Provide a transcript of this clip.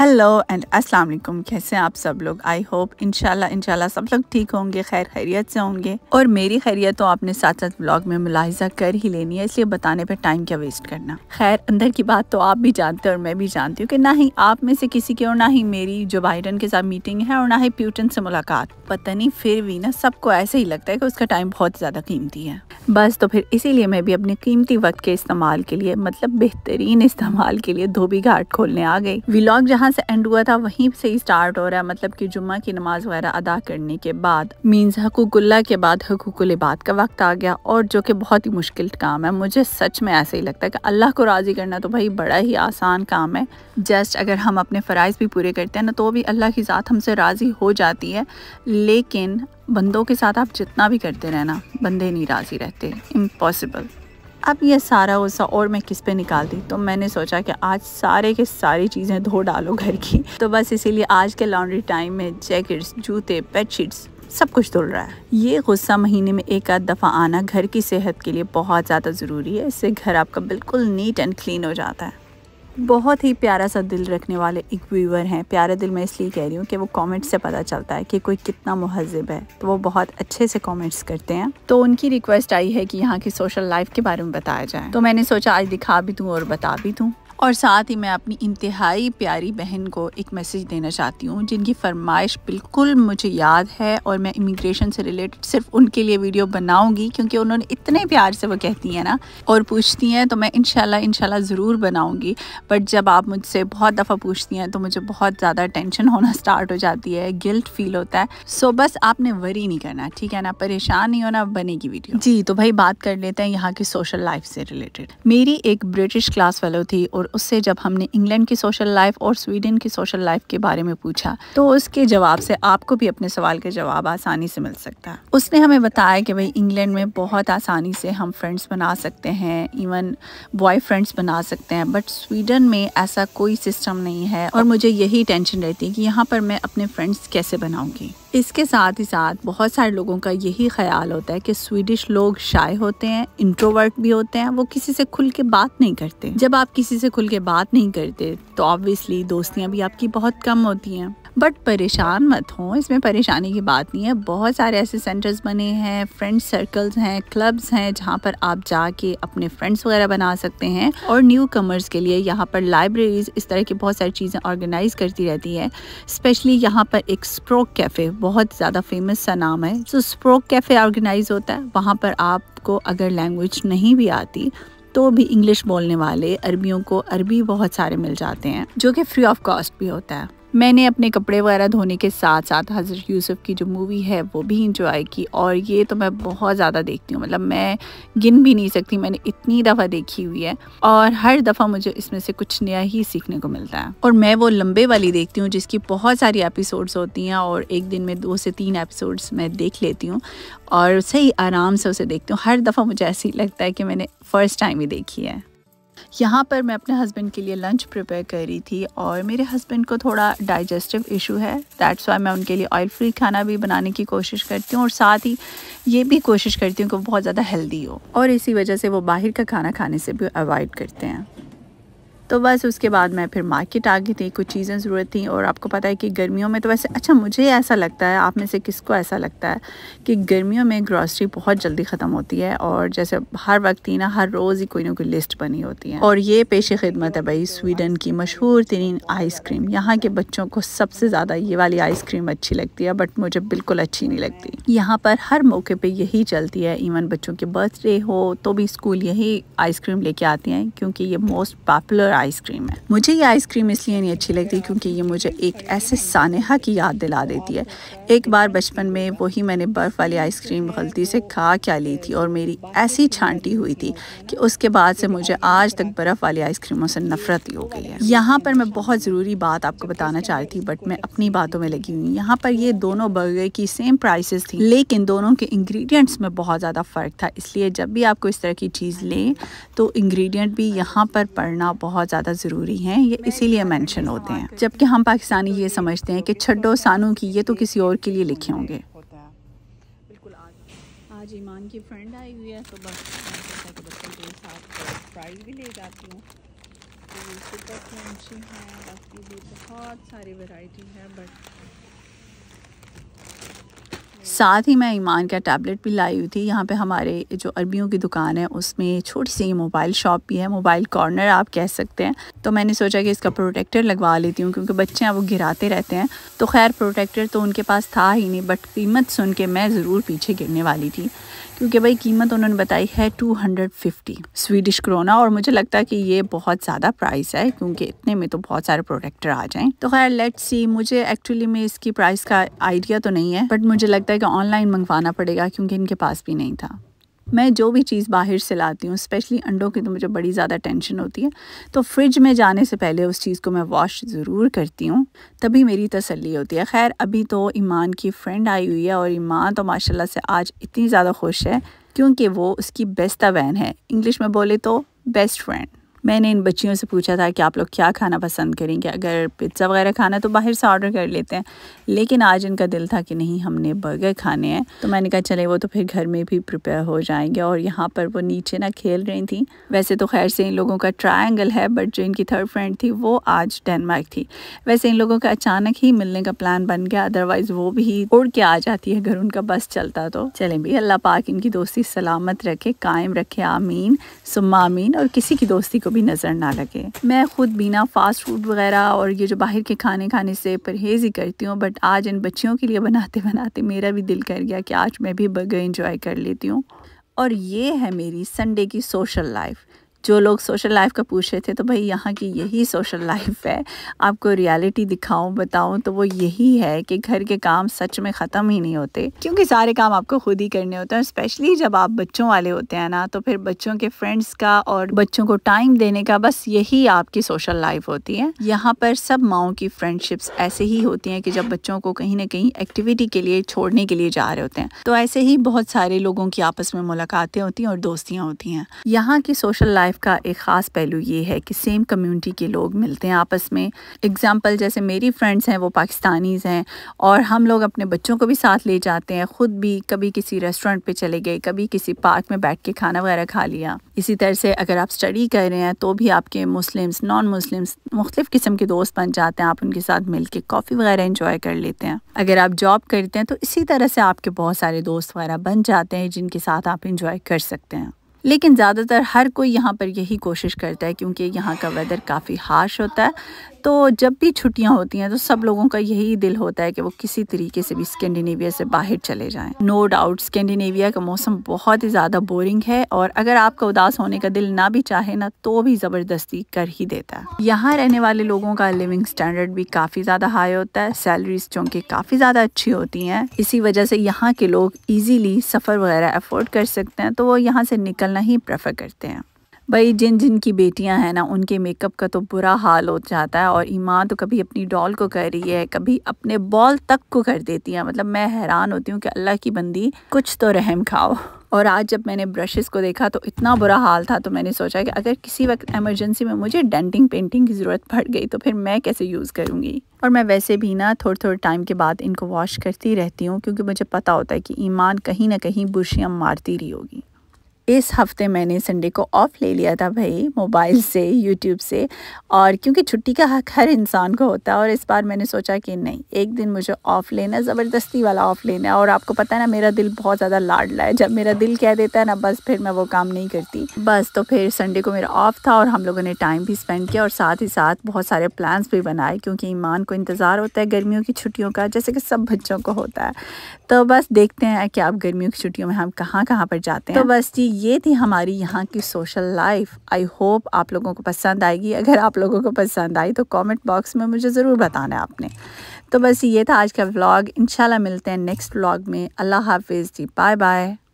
hello and अस्सलाम वालेकुम कैसे हैं आप सब लोग आई होप इनशाला इनशाला सब लोग ठीक होंगे खैर खैरियत से होंगे और मेरी खैरियत तो आपने साथ साथ व्लॉग में मुलाहिजा कर ही लेनी है इसलिए बताने पे टाइम क्या वेस्ट करना खैर अंदर की बात तो आप भी जानते हैं और मैं भी जानती हूँ कि ना ही आप में से किसी की और ना ही मेरी जो बाइडन के साथ मीटिंग है और ना ही प्यूटन से मुलाकात पता नहीं फिर भी ना सबको ऐसे ही लगता है कि उसका टाइम बहुत ज़्यादा कीमती है बस तो फिर इसीलिए मैं भी अपने कीमती वक्त के इस्तेमाल के लिए मतलब बेहतरीन इस्तेमाल के लिए धोबी घाट खोलने आ गई व्लॉग जहाँ से एंड हुआ था वहीं से ही स्टार्ट हो रहा है मतलब कि जुम्मा की नमाज वगैरह अदा करने के बाद मीन्स हकूकुल्ला के बाद हकूकुल इबाद का वक्त आ गया और जो कि बहुत ही मुश्किल काम है मुझे सच में ऐसे ही लगता है कि अल्लाह को राज़ी करना तो भाई बड़ा ही आसान काम है जस्ट अगर हम अपने फ़राइज़ भी पूरे करते हैं ना तो भी अल्लाह की ज़ात हमसे राज़ी हो जाती है लेकिन बंदों के साथ आप जितना भी करते रहना बंदे नहीं राज़ी रहते इम्पॉसिबल अब ये सारा गुस्सा और मैं किस पे निकाल दी तो मैंने सोचा कि आज सारे के सारी चीज़ें धो डालो घर की तो बस इसीलिए आज के लॉन्ड्री टाइम में जैकेट्स जूते बेडशीट्स सब कुछ धुल रहा है ये गुस्सा महीने में एक आध दफ़ा आना घर की सेहत के लिए बहुत ज़्यादा ज़रूरी है इससे घर आपका बिल्कुल नीट एंड क्लीन हो जाता है बहुत ही प्यारा सा दिल रखने वाले एक व्यूवर हैं प्यारे दिल मैं इसलिए कह रही हूँ कि वो कमेंट से पता चलता है कि कोई कितना महजब है तो वो बहुत अच्छे से कमेंट्स करते हैं तो उनकी रिक्वेस्ट आई है कि यहाँ की सोशल लाइफ के बारे में बताया जाए तो मैंने सोचा आज दिखा भी दूँ और बता भी दूँ और साथ ही मैं अपनी इंतहाई प्यारी बहन को एक मैसेज देना चाहती हूँ जिनकी फरमाइश बिल्कुल मुझे याद है और मैं इमिग्रेशन से रिलेटेड सिर्फ उनके लिए वीडियो बनाऊँगी क्योंकि उन्होंने इतने प्यार से वो कहती हैं ना और पूछती हैं तो मैं इनशाला इनशाला ज़रूर बनाऊँगी बट जब आप मुझसे बहुत दफ़ा पूछती हैं तो मुझे बहुत ज़्यादा टेंशन होना स्टार्ट हो जाती है गिल्ट फील होता है सो बस आपने वरी नहीं करना ठीक है ना परेशान नहीं होना बनेगी वीडियो जी तो भाई बात कर लेते हैं यहाँ की सोशल लाइफ से रिलेटेड मेरी एक ब्रिटिश क्लास फेलो थी और उससे जब हमने इंग्लैंड की सोशल लाइफ और स्वीडन की सोशल लाइफ के बारे में पूछा तो उसके जवाब से आपको भी अपने सवाल के जवाब आसानी से मिल सकता है उसने हमें बताया कि भाई इंग्लैंड में बहुत आसानी से हम फ्रेंड्स बना सकते हैं इवन बॉय फ्रेंड्स बना सकते हैं बट स्वीडन में ऐसा कोई सिस्टम नहीं है और मुझे यही टेंशन रहती है कि यहाँ पर मैं अपने फ्रेंड्स कैसे बनाऊँगी इसके साथ ही साथ बहुत सारे लोगों का यही ख्याल होता है कि स्वीडिश लोग शाय होते हैं इंट्रोवर्ट भी होते हैं वो किसी से खुल के बात नहीं करते जब आप किसी से खुल के बात नहीं करते तो ऑब्वियसली दोस्तियाँ भी आपकी बहुत कम होती हैं बट परेशान मत हों इसमें परेशानी की बात नहीं है बहुत सारे ऐसे सेंटर्स बने हैं फ्रेंड सर्कल्स हैं क्लब्स हैं जहाँ पर आप जाके अपने फ्रेंड्स वगैरह बना सकते हैं और न्यू कमर्स के लिए यहाँ पर लाइब्रेरीज इस तरह की बहुत सारी चीज़ें ऑर्गेनाइज करती रहती है स्पेशली यहाँ पर एक स्प्रोक कैफ़े बहुत ज़्यादा फेमस सा नाम है जो स्प्रोक कैफ़े ऑर्गेनाइज होता है वहाँ पर आपको अगर लैंग्वेज नहीं भी आती तो भी इंग्लिश बोलने वाले अरबियों को अरबी बहुत सारे मिल जाते हैं जो कि फ्री ऑफ कॉस्ट भी होता है मैंने अपने कपड़े वगैरह धोने के साथ साथ हज़रत यूसुफ़ की जो मूवी है वो भी इंजॉय की और ये तो मैं बहुत ज़्यादा देखती हूँ मतलब मैं गिन भी नहीं सकती मैंने इतनी दफ़ा देखी हुई है और हर दफ़ा मुझे इसमें से कुछ नया ही सीखने को मिलता है और मैं वो लंबे वाली देखती हूँ जिसकी बहुत सारी एपिसोड्स होती हैं और एक दिन में दो से तीन एपिसोड्स मैं देख लेती हूँ और सही आराम से उसे देखती हूँ हर दफ़ा मुझे ऐसे ही लगता है कि मैंने फ़र्स्ट टाइम ही देखी है यहाँ पर मैं अपने हस्बैंड के लिए लंच प्रिपेयर कर रही थी और मेरे हस्बैंड को थोड़ा डाइजेस्टिव इशू है दैट्स वाई मैं उनके लिए ऑयल फ्री खाना भी बनाने की कोशिश करती हूँ और साथ ही ये भी कोशिश करती हूँ कि वो बहुत ज़्यादा हेल्दी हो और इसी वजह से वो बाहर का खाना खाने से भी अवॉइड करते हैं तो बस उसके बाद मैं फिर मार्केट आ गई थी कुछ चीज़ें ज़रूरत थी और आपको पता है कि गर्मियों में तो वैसे अच्छा मुझे ऐसा लगता है आप में से किसको ऐसा लगता है कि गर्मियों में ग्रॉसरी बहुत जल्दी ख़त्म होती है और जैसे हर वक्त ही ना हर रोज़ ही कोई ना कोई लिस्ट बनी होती है और ये पेशे खिदमत है भाई स्वीडन की मशहूर तरीन आइसक्रीम यहाँ के बच्चों को सबसे ज़्यादा ये वाली आइसक्रीम अच्छी लगती है बट मुझे बिल्कुल अच्छी नहीं लगती यहाँ पर हर मौके पर यही चलती है इवन बच्चों के बर्थडे हो तो भी स्कूल यही आइसक्रीम लेके आती हैं क्योंकि ये मोस्ट पॉपुलर आइसक्रीम है मुझे ये आइसक्रीम इसलिए नहीं अच्छी लगती क्योंकि ये मुझे एक ऐसे सानहा की याद दिला देती है एक बार बचपन में वही मैंने बर्फ़ वाली आइसक्रीम गलती से खा क्या ली थी और मेरी ऐसी छांटी हुई थी कि उसके बाद से मुझे आज तक बर्फ़ वाली आइसक्रीमों से नफरत ही हो गई है यहाँ पर मैं बहुत ज़रूरी बात आपको बताना चाह रही थी बट मैं अपनी बातों में लगी हुई यहाँ पर ये दोनों बर्गर की सेम प्राइसेस थी लेकिन दोनों के इंग्रेडिएंट्स में बहुत ज़्यादा फ़र्क था इसलिए जब भी आपको इस तरह की चीज़ लें तो इंग्रेडिएंट भी यहाँ पर पड़ना बहुत ज़्यादा ज़रूरी हैं ये इसीलिए मेंशन होते हैं जबकि हम पाकिस्तानी ये समझते हैं कि छड्डो सानू की ये तो किसी और के लिए लिखे होंगे आज ईमान की फ्रेंड आई हुई है तो बस बच्चों के साथ प्राइज भी ले जाती हूँ सुपर तो है बाकी भी बहुत सारी वैरायटी है बट साथ ही मैं ईमान का टैबलेट भी लाई हुई थी यहाँ पे हमारे जो अरबियों की दुकान है उसमें छोटी सी मोबाइल शॉप भी है मोबाइल कॉर्नर आप कह सकते हैं तो मैंने सोचा कि इसका प्रोटेक्टर लगवा लेती हूँ क्योंकि बच्चे हैं वो गिराते रहते हैं तो खैर प्रोटेक्टर तो उनके पास था ही नहीं बट कीमत सुन के मैं ज़रूर पीछे गिरने वाली थी क्योंकि भाई कीमत उन्होंने बताई है 250 स्वीडिश क्रोना और मुझे लगता है कि ये बहुत ज़्यादा प्राइस है क्योंकि इतने में तो बहुत सारे प्रोडक्टर आ जाएं तो खैर लेट सी मुझे एक्चुअली में इसकी प्राइस का आइडिया तो नहीं है बट मुझे लगता है कि ऑनलाइन मंगवाना पड़ेगा क्योंकि इनके पास भी नहीं था मैं जो भी चीज़ बाहर से लाती हूँ स्पेशली अंडों की तो मुझे बड़ी ज़्यादा टेंशन होती है तो फ्रिज में जाने से पहले उस चीज़ को मैं वॉश ज़रूर करती हूँ तभी मेरी तसल्ली होती है खैर अभी तो ईमान की फ्रेंड आई हुई है और ईमान तो माशाला से आज इतनी ज़्यादा खुश है क्योंकि वो उसकी बेस्ट वैन है इंग्लिश में बोले तो बेस्ट फ्रेंड मैंने इन बच्चियों से पूछा था कि आप लोग क्या खाना पसंद करेंगे अगर पिज़्ज़ा वगैरह खाना तो बाहर से ऑर्डर कर लेते हैं लेकिन आज इनका दिल था कि नहीं हमने बर्गर खाने हैं तो मैंने कहा चले वो तो फिर घर में भी प्रिपेयर हो जाएंगे और यहाँ पर वो नीचे ना खेल रही थी वैसे तो खैर से इन लोगों का ट्राइंगल है बट जो इनकी थर्ड फ्रेंड थी वो आज डेनमार्क थी वैसे इन लोगों का अचानक ही मिलने का प्लान बन गया अदरवाइज़ वो भी उड़ के आ जाती है अगर उनका बस चलता तो चलें भी अल्लाह पाक इनकी दोस्ती सलामत रखे कायम रखे आमीन सुम्मा आमीन और किसी की दोस्ती को को भी नज़र ना लगे मैं खुद बिना फास्ट फूड वगैरह और ये जो बाहर के खाने खाने से परहेज ही करती हूँ बट आज इन बच्चियों के लिए बनाते बनाते मेरा भी दिल कर गया कि आज मैं भी बर्गर इंजॉय कर लेती हूँ और ये है मेरी संडे की सोशल लाइफ जो लोग सोशल लाइफ का पूछ रहे थे तो भाई यहाँ की यही सोशल लाइफ है आपको रियलिटी दिखाऊं बताऊं तो वो यही है कि घर के काम सच में ख़त्म ही नहीं होते क्योंकि सारे काम आपको खुद ही करने होते हैं स्पेशली जब आप बच्चों वाले होते हैं ना तो फिर बच्चों के फ्रेंड्स का और बच्चों को टाइम देने का बस यही आपकी सोशल लाइफ होती है यहाँ पर सब माओ की फ्रेंडशिप्स ऐसे ही होती हैं कि जब बच्चों को कहीं ना कहीं एक्टिविटी के लिए छोड़ने के लिए जा रहे होते हैं तो ऐसे ही बहुत सारे लोगों की आपस में मुलाकातें होती हैं और दोस्तियाँ होती हैं यहाँ की सोशल लाइफ लाइफ का एक ख़ास पहलू ये है कि सेम कम्युनिटी के लोग मिलते हैं आपस में एग्ज़ाम्पल जैसे मेरी फ्रेंड्स हैं वो पाकिस्तानीज़ हैं और हम लोग अपने बच्चों को भी साथ ले जाते हैं ख़ुद भी कभी किसी रेस्टोरेंट पे चले गए कभी किसी पार्क में बैठ के खाना वगैरह खा लिया इसी तरह से अगर आप स्टडी कर रहे हैं तो भी आपके मुस्लिम्स नॉन मुस्लिम्स मुख्तफ़ किस्म के दोस्त बन जाते हैं आप उनके साथ मिल के कॉफ़ी वगैरह इंजॉय कर लेते हैं अगर आप जॉब करते हैं तो इसी तरह से आपके बहुत सारे दोस्त वगैरह बन जाते हैं जिनके साथ आप इंजॉय कर सकते हैं लेकिन ज़्यादातर हर कोई यहाँ पर यही कोशिश करता है क्योंकि यहाँ का वेदर काफ़ी हार्श होता है तो जब भी छुट्टियां होती हैं तो सब लोगों का यही दिल होता है कि वो किसी तरीके से भी स्कैंडिनेविया से बाहर चले जाएं नो डाउट स्कैंडिनेविया का मौसम बहुत ही ज़्यादा बोरिंग है और अगर आपका उदास होने का दिल ना भी चाहे ना तो भी ज़बरदस्ती कर ही देता है यहाँ रहने वाले लोगों का लिविंग स्टैंडर्ड भी काफ़ी ज़्यादा हाई होता है सैलरीज चूँकि काफ़ी ज़्यादा अच्छी होती हैं इसी वजह से यहाँ के लोग ईजीली सफ़र वगैरह अफोर्ड कर सकते हैं तो वो यहाँ से निकलना ही प्रेफर करते हैं भाई जिन जिन की बेटियां हैं ना उनके मेकअप का तो बुरा हाल हो जाता है और ईमान तो कभी अपनी डॉल को कर रही है कभी अपने बॉल तक को कर देती है मतलब मैं हैरान होती हूँ कि अल्लाह की बंदी कुछ तो रहम खाओ और आज जब मैंने ब्रशेस को देखा तो इतना बुरा हाल था तो मैंने सोचा कि अगर किसी वक्त एमरजेंसी में मुझे डेंटिंग पेंटिंग की ज़रूरत पड़ गई तो फिर मैं कैसे यूज़ करूँगी और मैं वैसे भी ना थोड़े थोड़े टाइम के बाद इनको वॉश करती रहती हूँ क्योंकि मुझे पता होता है कि ईमान कहीं ना कहीं बुरशियाँ मारती रही होगी इस हफ्ते मैंने संडे को ऑफ़ ले लिया था भाई मोबाइल से यूट्यूब से और क्योंकि छुट्टी का हक हर इंसान को होता है और इस बार मैंने सोचा कि नहीं एक दिन मुझे ऑफ़ लेना ज़बरदस्ती वाला ऑफ़ लेना है और आपको पता है ना मेरा दिल बहुत ज़्यादा लाडला है जब मेरा दिल कह देता है ना बस फिर मैं वो काम नहीं करती बस तो फिर संडे को मेरा ऑफ़ था और हम लोगों ने टाइम भी स्पेंड किया और साथ ही साथ बहुत सारे प्लान्स भी बनाए क्योंकि ईमान को इंतज़ार होता है गर्मियों की छुट्टियों का जैसे कि सब बच्चों को होता है तो बस देखते हैं कि आप गर्मियों की छुट्टियों में हम कहाँ कहाँ पर जाते हैं तो बस जी ये थी हमारी यहाँ की सोशल लाइफ आई होप आप लोगों को पसंद आएगी अगर आप लोगों को पसंद आई तो कमेंट बॉक्स में मुझे ज़रूर बताना है आपने तो बस ये था आज का व्लॉग इंशाल्लाह मिलते हैं नेक्स्ट व्लॉग में अल्लाह हाफिज़ जी बाय बाय